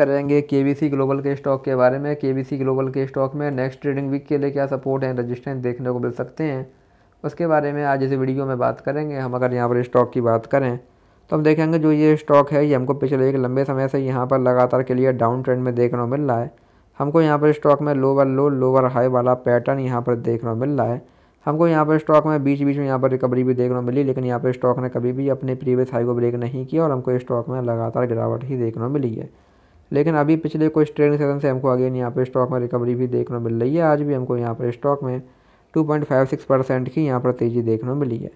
करेंगे सी ग्लोबल के स्टॉक के बारे में सी ग्लोबल के स्टॉक में नेक्स्ट ट्रेडिंग वीक के लिए क्या सपोर्ट है रजिस्टेंस देखने को मिल सकते हैं उसके बारे में आज इस वीडियो में बात करेंगे हम अगर यहाँ पर स्टॉक की बात करें तो हम देखेंगे जो ये स्टॉक है ये हमको पिछले एक लंबे समय से यहाँ पर लगातार के लिए डाउन ट्रेंड में देखने को मिल रहा है हमको यहाँ पर स्टॉक में लोअर लो लोअर हाई वाला पैटर्न यहाँ पर देखने को मिल रहा है हमको यहाँ पर स्टॉक में बीच बीच में यहाँ पर रिकवरी भी देखने को मिली लेकिन यहाँ पर स्टॉक ने कभी भी अपने प्रीवियस हाई को ब्रेक नहीं किया और हमको स्टॉक में लगातार गिरावट ही देखने को मिली है लेकिन अभी पिछले कुछ ट्रेडिंग सेशन से हमको अगेन यहाँ पर स्टॉक में रिकवरी भी देखने मिल रही है आज भी हमको यहाँ पर स्टॉक में टू परसेंट की यहाँ पर तेज़ी देखने मिली है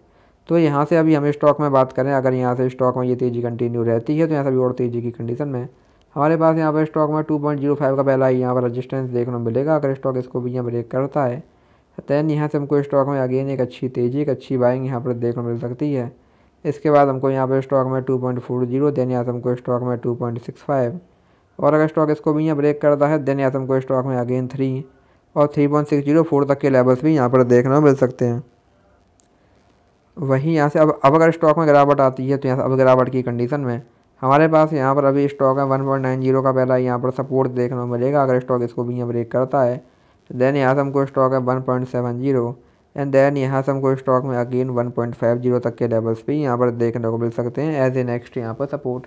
तो यहाँ से अभी हमें स्टॉक में बात करें अगर यहाँ से स्टॉक में ये तेज़ी कंटिन्यू रहती है तो यहाँ से भी और तेज़ी की कंडीशन में हमारे पास यहाँ पर स्टॉक में 2.05 का पहला यहाँ पर रजिस्टेंस देखने मिलेगा अगर स्टॉक इसको भी यहाँ ब्रेक करता है दैन यहाँ से हमको स्टॉक में अगेन एक अच्छी तेज़ी एक अच्छी बाइंग यहाँ पर देखने मिल सकती है इसके बाद हमको यहाँ पर स्टॉक में टू जीरो देन यहाँ से हमको स्टॉक में टू और अगर स्टॉक इसको भी यहाँ ब्रेक करता है देन या तुमको स्टॉक में अगेन थ्री और three point six zero four तक के लेवल्स भी यहाँ पर देखने को मिल सकते हैं वहीं यहाँ से अब अब अगर स्टॉक में गिरावट आती है तो यहाँ से अब गिरावट की कंडीशन में हमारे पास यहाँ पर अभी स्टॉक है वन पॉइंट नाइन जीरो का पहला यहाँ पर सपोर्ट देखने को मिलेगा अगर स्टॉक इसको भी यहाँ ब्रेक करता है तो देन यहाँ से हमको स्टॉक है one point seven zero and then यहाँ से हमको स्टॉक में again one point five zero तक के लेवल्स भी यहाँ पर देखने को मिल सकते हैं एज ए नेक्स्ट यहाँ पर सपोर्ट